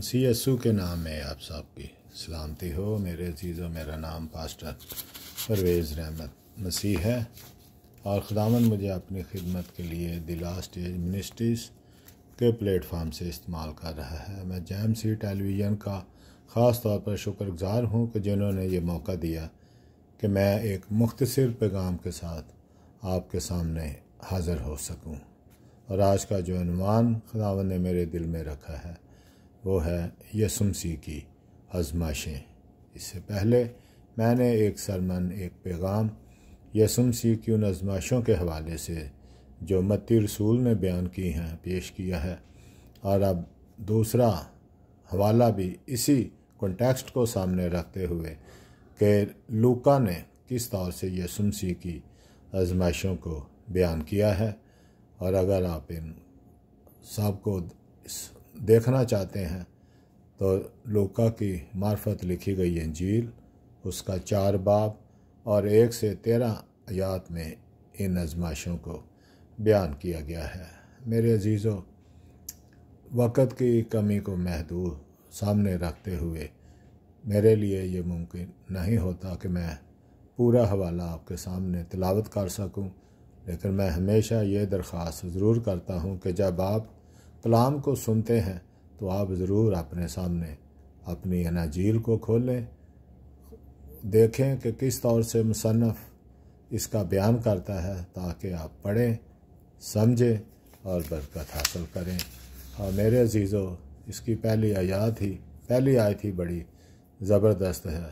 सी यसू के नाम में आप सबकी सलामती हो मेरे अजीज़ों मेरा नाम पास्टर परवेज़ रहमत मसीह है और खुदाम मुझे अपनी खिदमत के लिए दिला स्टेज मिनिस्ट्रीज़ के प्लेटफार्म से इस्तेमाल कर रहा है मैं जैम सी टेलीविज़न का ख़ास तौर पर शुक्रगुज़ार हूँ कि जिन्होंने ये मौका दिया कि मैं एक मुख्तर पैगाम के साथ आपके सामने हाज़िर हो सकूँ और आज का जो अनुमान खुदावन ने मेरे दिल में रखा है वो है यसुमसी की आजमाइशें इससे पहले मैंने एक सरमन एक पैगाम यसुमसी की उन आजमाइशों के हवाले से जो मती रसूल ने बयान की हैं पेश किया है और अब दूसरा हवाला भी इसी कॉन्टेक्स्ट को सामने रखते हुए कि लूका ने किस तौर से यसुमसी की आजमाइशों को बयान किया है और अगर आप इन सबको इस देखना चाहते हैं तो लूका की मार्फत लिखी गई अंजील उसका चार बाब और एक से तेरह आयात में इन आजमाइशों को बयान किया गया है मेरे अजीज़ों वक़्त की कमी को महदूद सामने रखते हुए मेरे लिए ये मुमकिन नहीं होता कि मैं पूरा हवाला आपके सामने तलावत कर सकूं लेकिन मैं हमेशा ये दरख्वास्त ज़रूर करता हूं कि जब आप कलाम को सुनते हैं तो आप ज़रूर अपने सामने अपनी अनाजील को खोलें देखें कि किस तौर से मुसनफ़ इसका बयान करता है ताकि आप पढ़ें समझें और बरकत हासिल करें और मेरे अजीज़ों इसकी पहली आयात ही पहली आयत ही बड़ी ज़बरदस्त है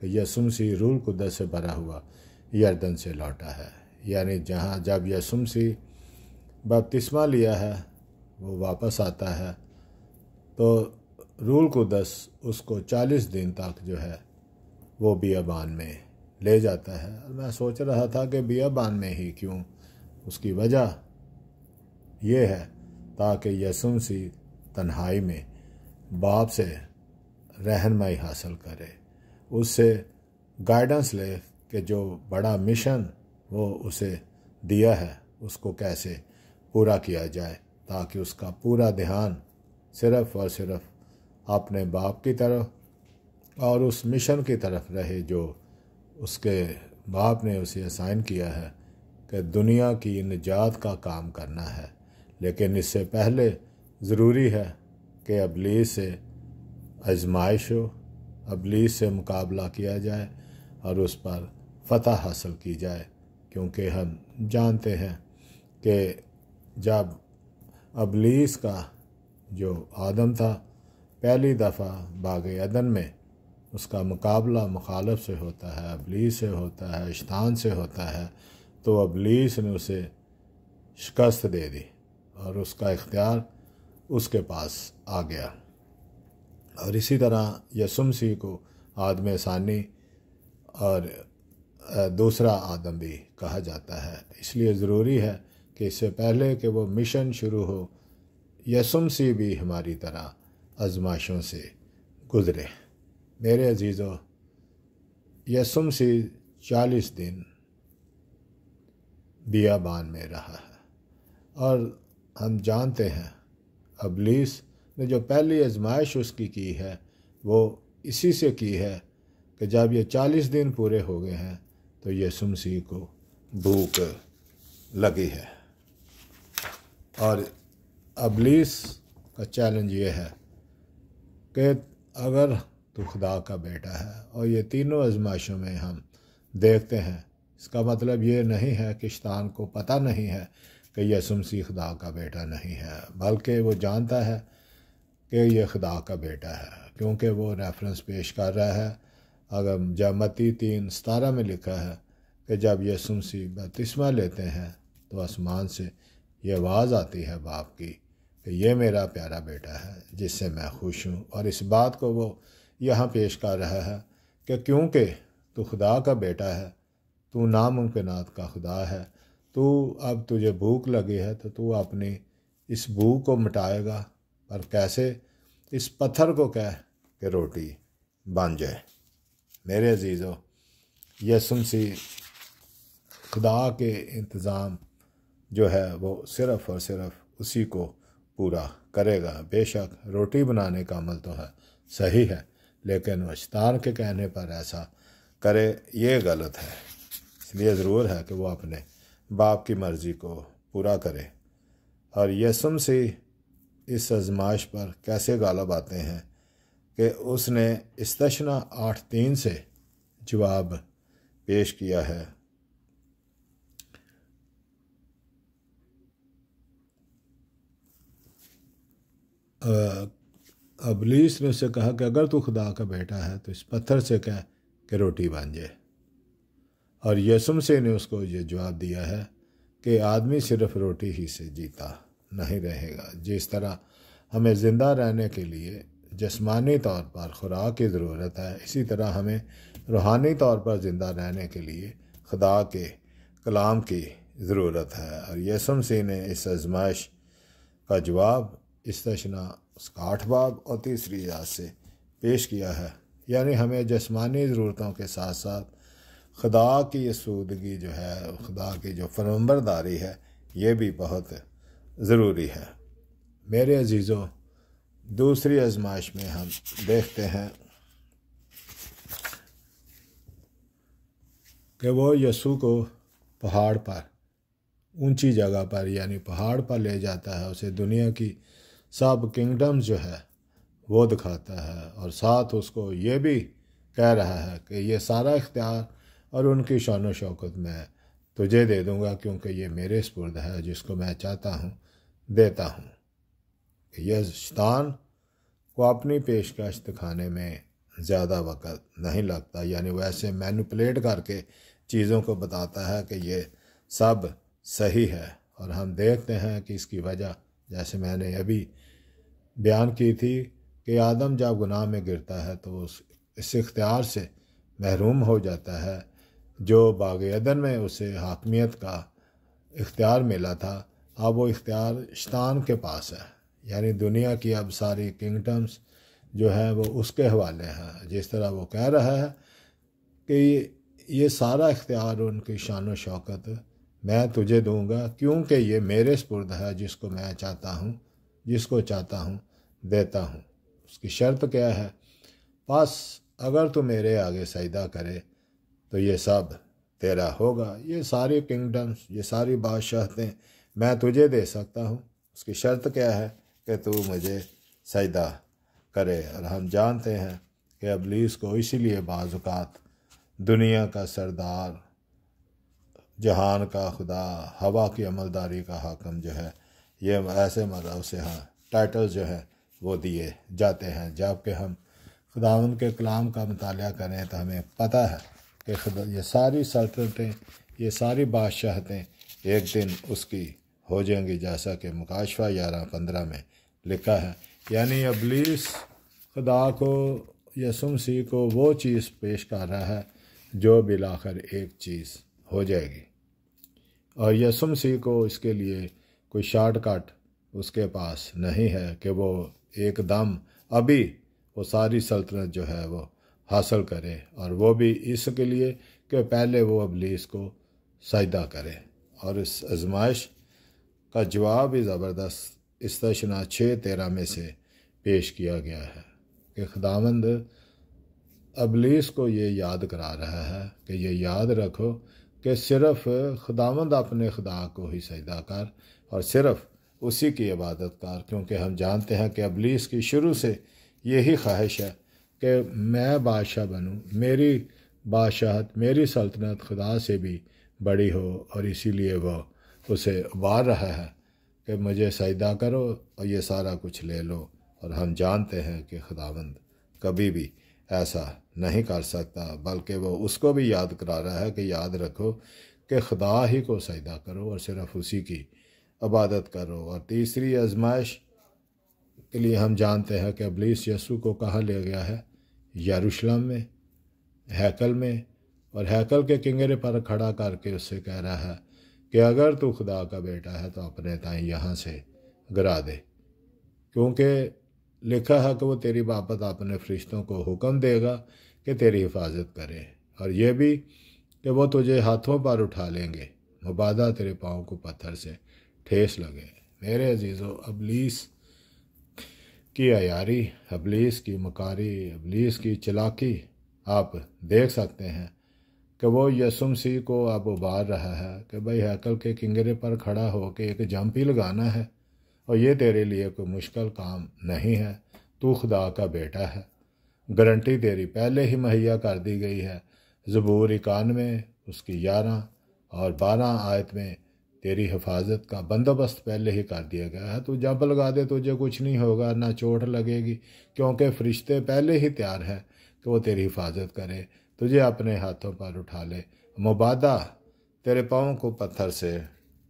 कि यसुमसी रूल कुदस से भरा हुआ यर्दन से लौटा है यानी जहाँ जब यसुमसी बपतिस्मा लिया है वो वापस आता है तो रूल को दस उसको चालीस दिन तक जो है वो बियाबान में ले जाता है और मैं सोच रहा था कि बियाबान में ही क्यों उसकी वजह ये है ताकि यसुम सी तन्हाई में बाप से रहनमई हासिल करे उससे गाइडेंस ले कि जो बड़ा मिशन वो उसे दिया है उसको कैसे पूरा किया जाए ताकि उसका पूरा ध्यान सिर्फ और सिर्फ अपने बाप की तरफ और उस मिशन की तरफ रहे जो उसके बाप ने उसे असाइन किया है कि दुनिया की निजात का काम करना है लेकिन इससे पहले ज़रूरी है कि अबलीस से आजमाइश हो अबलीस से मुकाबला किया जाए और उस पर फतह हासिल की जाए क्योंकि हम जानते हैं कि जब अबलीस का जो आदम था पहली दफ़ा बाग अदन में उसका मुकाबला मुखालफ से होता है अबलीस से होता है शतान से होता है तो अबलीस ने उसे शिकस्त दे दी और उसका इख्तियार उसके पास आ गया और इसी तरह यसुमसी को आदम सानी और दूसरा आदम भी कहा जाता है इसलिए ज़रूरी है कि इससे पहले कि वो मिशन शुरू हो यसुम सी भी हमारी तरह आजमाइशों से गुज़रे मेरे अजीज़ों सी चालीस दिन बियाबान में रहा है और हम जानते हैं अबलीस ने जो पहली आजमाइश उसकी की है वो इसी से की है कि जब ये चालीस दिन पूरे हो गए हैं तो यसुम सी को भूख लगी है और अबलीस का चैलेंज ये है कि अगर तो खुदा का बेटा है और ये तीनों आजमाइशों में हम देखते हैं इसका मतलब ये नहीं है कि शतान को पता नहीं है कि यह सुमसी खुदा का बेटा नहीं है बल्कि वो जानता है कि यह खुदा का बेटा है क्योंकि वो रेफरेंस पेश कर रहा है अगर जमती तीन सतारह में लिखा है कि जब यह सुमसी बत्तीसवा लेते हैं तो आसमान से ये आवाज़ आती है बाप की कि ये मेरा प्यारा बेटा है जिससे मैं खुश हूँ और इस बात को वो यहाँ पेश कर रहा है कि क्योंकि तू खुदा का बेटा है तू नामुमकिन का खुदा है तू अब तुझे भूख लगी है तो तू अपनी इस भूख को मिटाएगा और कैसे इस पत्थर को कह कि रोटी बन जाए मेरे अजीज़ों यह सुनसी खुदा के इंतज़ाम जो है वो सिर्फ़ और सिर्फ उसी को पूरा करेगा बेशक रोटी बनाने का अमल तो है सही है लेकिन वशतान के कहने पर ऐसा करे ये गलत है इसलिए ज़रूर है कि वो अपने बाप की मर्ज़ी को पूरा करे और यसुम से इस आजमाइश पर कैसे गालब आते हैं कि उसने इस्तना आठ तीन से जवाब पेश किया है अबलीस ने उसे कहा कि अगर तू खुदा का बेटा है तो इस पत्थर से कह कि रोटी बन जाए और यसुम से ने उसको ये जवाब दिया है कि आदमी सिर्फ रोटी ही से जीता नहीं रहेगा जिस तरह हमें ज़िंदा रहने के लिए जस्मानी तौर पर खुराक की ज़रूरत है इसी तरह हमें रूहानी तौर पर ज़िंदा रहने के लिए खुदा के कलाम की ज़रूरत है और यसुम सिंह ने इस आजमाइश का जवाब इस उसका आठ बाब और तीसरी याद से पेश किया है यानी हमें जसमानी ज़रूरतों के साथ साथ खुदा की ये सूदगी जो है खुदा की जो फरम्बरदारी है ये भी बहुत ज़रूरी है मेरे अजीज़ों दूसरी आजमाइश में हम देखते हैं कि वो यसू को पहाड़ पर ऊंची जगह पर यानी पहाड़ पर ले जाता है उसे दुनिया की सब किंगडम्स जो है वो दिखाता है और साथ उसको ये भी कह रहा है कि ये सारा इख्तियार और उनकी शान शौकत मैं तुझे दे दूँगा क्योंकि ये मेरे स्पुर्द है जिसको मैं चाहता हूँ देता हूँ यह शान को अपनी पेशकश दिखाने में ज़्यादा वक़्त नहीं लगता यानी वैसे मैनुपलेट करके चीज़ों को बताता है कि ये सब सही है और हम देखते हैं कि इसकी वजह जैसे मैंने अभी बयान की थी कि आदम जब गुनाह में गिरता है तो उस इस इख्तियार से महरूम हो जाता है जो बाग अदन में उसे हाकमियत का इख्तियार मिला था अब वो इख्तियार शतान के पास है यानी दुनिया की अब सारी किंगडम्स जो है वो उसके हवाले हैं जिस तरह वो कह रहा है कि ये सारा इख्तियार उनकी शान शौकत मैं तुझे दूंगा क्योंकि ये मेरे स्पुर्द है जिसको मैं चाहता हूँ जिसको चाहता हूँ देता हूँ उसकी शर्त क्या है बस अगर तू मेरे आगे सजदा करे तो ये सब तेरा होगा ये सारी किंगडम्स ये सारी बादशाहतें मैं तुझे दे सकता हूँ उसकी शर्त क्या है कि तू मुझे सजदा करे और हम जानते हैं कि अबलीस को इसीलिए बाजुकात दुनिया का सरदार जहान का खुदा हवा की अमलदारी का हाकम जो है ये ऐसे मतलब से हाँ टाइटल जो है वो दिए जाते हैं जबकि हम खुदावन के कलाम का मताल करें तो हमें पता है कि खुदा ये सारी सल्तनतें ये सारी बादशाहतें एक दिन उसकी हो जाएंगी जैसा कि मुकाशवा ग्यारह पंद्रह में लिखा है यानी अबलीस खुदा को यसुम सी को वो चीज़ पेश कर रहा है जो बिलाकर एक चीज़ हो जाएगी और यसुम सी को इसके लिए कोई शॉर्टकट उसके पास नहीं है कि वो एकदम अभी वो सारी सल्तनत जो है वो हासिल करे और वो भी इसके लिए कि पहले वो अबलीस को सजदा करे और इस आजमाइश का जवाब ही ज़बरदस्त तशना छः तेरह में से पेश किया गया है कि खुदावंद अबलीस को ये याद करा रहा है कि ये याद रखो कि सिर्फ़ खुदावंद अपने खुदा को ही सजदा कर और सिर्फ उसी की इबादत कार क्योंकि हम जानते हैं कि अबलीस की शुरू से यही ख्वाहिश है कि मैं बादशाह बनूँ मेरी बादशाहत मेरी सल्तनत खुदा से भी बड़ी हो और इसीलिए वह उसे उबार रहा है कि मुझे सजदा करो और ये सारा कुछ ले लो और हम जानते हैं कि खुदावंद कभी भी ऐसा नहीं कर सकता बल्कि वो उसको भी याद करा रहा है कि याद रखो कि खुदा ही को सजदा करो और सिर्फ़ उसी की इबादत करो और तीसरी आजमाइश के लिए हम जानते हैं कि अबलीस यसु को कहाँ ले गया है यरूशलम में हैकल में और हैकल के किंगरे पर खड़ा करके उससे कह रहा है कि अगर तू खुदा का बेटा है तो अपने ताई यहाँ से गिरा दे क्योंकि लिखा है कि वो तेरी बापत अपने फरिश्तों को हुक्म देगा कि तेरी हिफाजत करे और ये भी कि वो तुझे हाथों पर उठा लेंगे मुबादा तेरे पाँव को पत्थर से ठेस लगे मेरे अजीज़ो अबलीस की अयारी अबलीस की मकारी अबलीस की चलाकी आप देख सकते हैं कि वो यसुम सी को अब उबार रहा है कि भाई हैकल के किंगरे पर खड़ा हो के एक जंप ही लगाना है और ये तेरे लिए कोई मुश्किल काम नहीं है तू खुदा का बेटा है गारंटी तेरी पहले ही मुहैया कर दी गई है ज़बूर इक्यानवे उसकी ग्यारह और बारह आयत में तेरी हिफाजत का बंदोबस्त पहले ही कर दिया गया है तू जंप लगा दे तुझे कुछ नहीं होगा ना चोट लगेगी क्योंकि फरिश्ते पहले ही तैयार हैं कि तो वो तेरी हिफाजत करे तुझे अपने हाथों पर उठा ले मुबादा तेरे पाँव को पत्थर से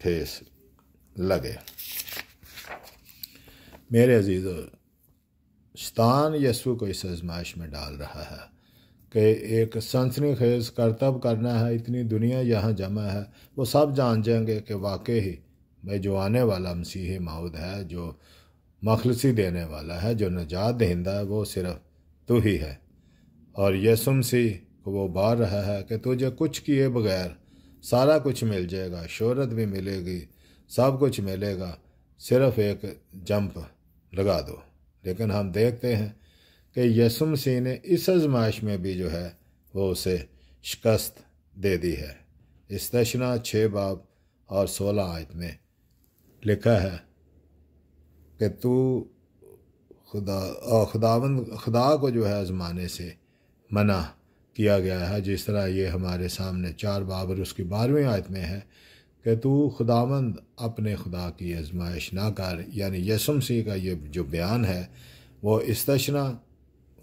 ठेस लगे मेरे अजीज़ शतान यसु को इस आजमाइश में डाल रहा है कि एक सनसनी खेज करतब करना है इतनी दुनिया यहाँ जमा है वो सब जान जाएंगे कि वाकई ही भाई जो आने वाला मसीह माउद है जो मखलसी देने वाला है जो नजात दहिंदा है वो सिर्फ तू ही है और यसुम सी को वो बार रहा है कि तुझे कुछ किए बगैर सारा कुछ मिल जाएगा शोहरत भी मिलेगी सब कुछ मिलेगा सिर्फ एक जंप लगा दो लेकिन हम देखते हैं कि यसुम सिंह ने इस आजमाइश में भी जो है वो उसे शिकस्त दे दी है इस तशना छः बाब और सोलह आयत में लिखा है कि तू खुदा और खुदावंद खुदा को जो है आजमाने से मना किया गया है जिस तरह ये हमारे सामने चार बाब और उसकी बारहवीं आयत में है कि तू खुदावंद अपने खुदा की आजमाइश ना कर यानी यसुम सिंह का ये जो बयान है वो तशना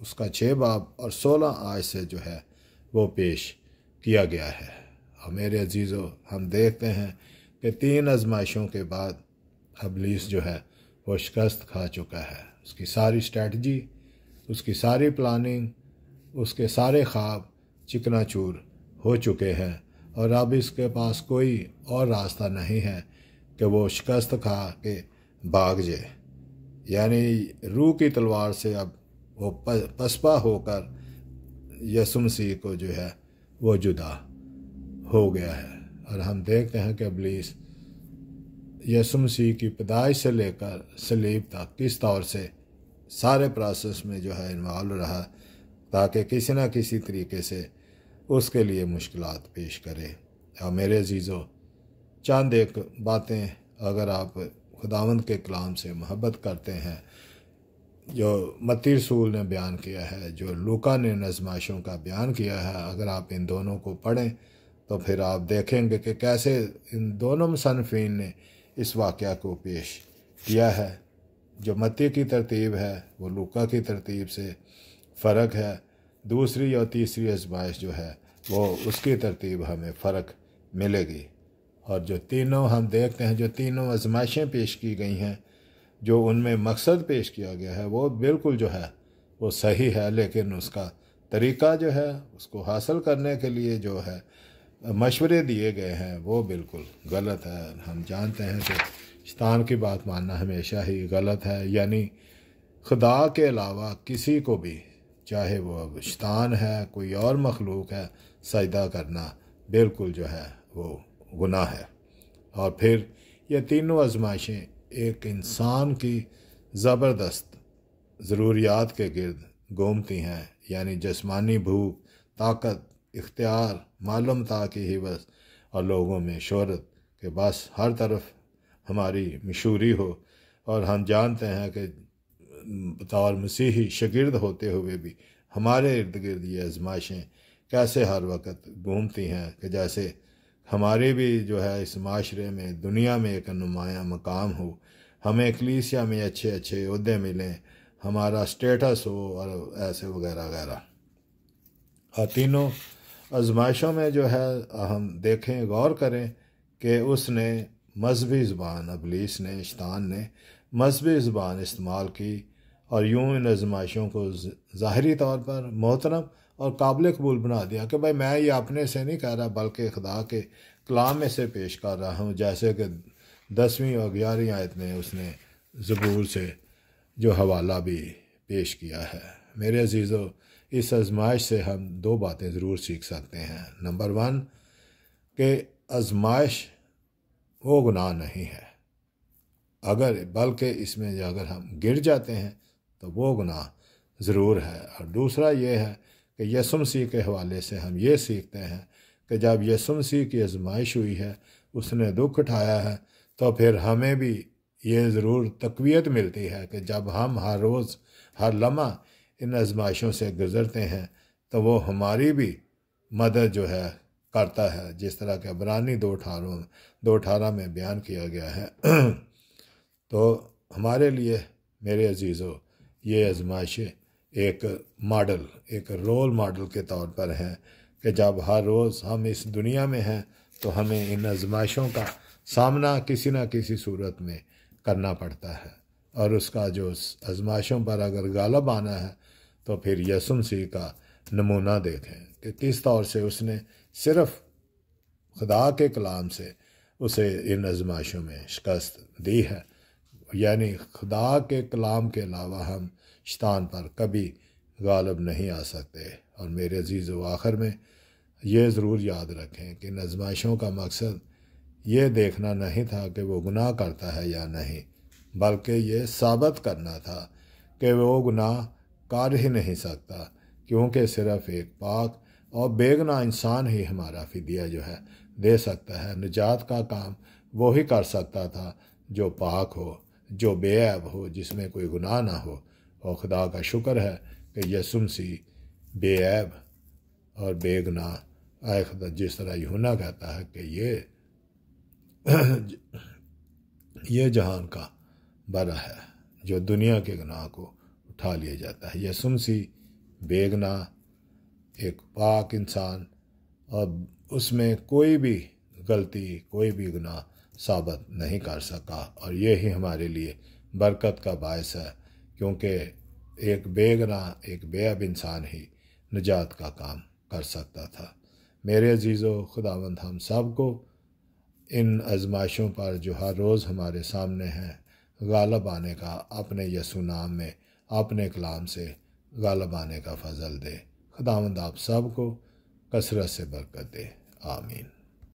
उसका छः बाब और सोलह आय से जो है वो पेश किया गया है और मेरे अजीज़ों हम देखते हैं कि तीन आजमाइशों के बाद हबलीस जो है वो शिकस्त खा चुका है उसकी सारी स्ट्रेटजी उसकी सारी प्लानिंग उसके सारे ख्वाब चिकनाचूर हो चुके हैं और अब इसके पास कोई और रास्ता नहीं है कि वो शिकस्त खा के भाग जाए यानी रूह की तलवार से अब वो पसपा होकर यसुमसी को जो है वो जुदा हो गया है और हम देखते हैं कि अबलीस यसुमसी की पैदाइश से लेकर सलीब तक किस तौर से सारे प्रोसेस में जो है इन्वॉल्व रहा ताकि किसी न किसी तरीके से उसके लिए मुश्किल पेश करे और मेरे अजीज़ों चंद एक बातें अगर आप खुदावंद के कलाम से मोहब्बत करते हैं जो मती रसूल ने बयान किया है जो लूका ने नजमाइशों का बयान किया है अगर आप इन दोनों को पढ़ें तो फिर आप देखेंगे कि कैसे इन दोनों मुसनफिन ने इस वाक़ को पेश किया है जो मती की तरतीब है वो लूका की तरतीब से फ़र्क है दूसरी और तीसरी आजमाइश जो है वो उसकी तरतीब हमें फ़र्क मिलेगी और जो तीनों हम देखते हैं जो तीनों आजमाइशें पेश की गई हैं जो उनमें मकसद पेश किया गया है वो बिल्कुल जो है वो सही है लेकिन उसका तरीका जो है उसको हासिल करने के लिए जो है मशवरे दिए गए हैं वो बिल्कुल गलत है हम जानते हैं कि शतान की बात मानना हमेशा ही गलत है यानी खुदा के अलावा किसी को भी चाहे वो अब शतान है कोई और मखलूक है सजदा करना बिल्कुल जो है वो गुनाह है और फिर ये तीनों आजमाइशें एक इंसान की ज़बरदस्त ज़रूरियात के गर्द घूमती हैं यानी जस्मानी भूख ताकत इख्तियार मालूम था कि ही बस और लोगों में शहरत के बस हर तरफ हमारी मशहूरी हो और हम जानते हैं कि बतौर मसीही शगिर्द होते हुए भी हमारे इर्द गिर्द ये आजमाइशें कैसे हर वक्त घूमती हैं कि जैसे हमारे भी जो है इस माशरे में दुनिया में एक नुमाया मकाम हो हमें कलीसिया में अच्छे अच्छे अहदे मिलें हमारा स्टेटस हो और ऐसे वगैरह वगैरह और तीनों आजमाइशों में जो है हम देखें गौर करें कि उसने मजहबी ज़बान अबलीस ने इश्तान ने मजहबी ज़बान इस्तेमाल की और यूँ इन आजमाइशों को ज़ाहरी तौर पर मोहतरम और काबिल कबूल बना दिया कि भाई मैं ये अपने से नहीं कह रहा बल्कि खुदा के कलाम में से पेश कर रहा हूँ जैसे कि दसवीं और ग्यारहवीं आयत में उसने ज़बूर से जो हवाला भी पेश किया है मेरे अजीज़ों इस आजमाइश से हम दो बातें ज़रूर सीख सकते हैं नंबर वन कि आजमाइश वो गुनाह नहीं है अगर बल्कि इसमें अगर हम गिर जाते हैं तो वो गुनाह ज़रूर है और दूसरा ये है कि यसुम सी के हवाले से हम ये सीखते हैं कि जब यसुम सी की आजमाइश हुई है उसने दुख उठाया है तो फिर हमें भी ये ज़रूर तकवीत मिलती है कि जब हम हर रोज़ हर लम्हा इन आजमाइशों से गुज़रते हैं तो वो हमारी भी मदद जो है करता है जिस तरह के अबरानी दो अठारों दो अठारह में बयान किया गया है तो हमारे लिए मेरे अजीज़ों ये आजमाइशें एक मॉडल एक रोल मॉडल के तौर पर हैं कि जब हर रोज़ हम इस दुनिया में हैं तो हमें इन आजमाइशों का सामना किसी न किसी सूरत में करना पड़ता है और उसका जो आजमाइशों पर अगर गालब आना है तो फिर यसुम सी का नमूना देखें कि किस तौर से उसने सिर्फ खुदा के कलाम से उसे इन आजमाइशों में शिकस्त दी है यानी खुदा के कलाम के अलावा हम शैतान पर कभी गालब नहीं आ सकते और मेरे अजीज़ व आखिर में यह ज़रूर याद रखें कि नजमाइशों का मकसद ये देखना नहीं था कि वो गुनाह करता है या नहीं बल्कि ये साबित करना था कि वो गुनाह कर ही नहीं सकता क्योंकि सिर्फ़ एक पाक और बेगना इंसान ही हमारा फिदिया जो है दे सकता है निजात का काम वो ही कर सकता था जो पाक हो जो बेअब हो जिसमें कोई गुनाह ना हो और खुदा का शुक्र है कि यसुम सी बेऐब और बेगना आए खुदा जिस तरह यूना कहता है कि ये ये जहान का बरा है जो दुनिया के गुनाह को उठा लिया जाता है यसुम सी बेगना एक पाक इंसान और उसमें कोई भी गलती कोई भी गुनाह साबित नहीं कर सका और यही हमारे लिए बरकत का बायस है क्योंकि एक बेगना एक बेअब इंसान ही निजात का काम कर सकता था मेरे अजीज़ो खुदावंद हम सब को इन आजमाइशों पर जो हर रोज़ हमारे सामने हैं गालब आने का अपने यसु नाम में अपने कलाम से गालब आने का फजल दे खुदावंद आप सब को कसरत से बरकत दे आमीन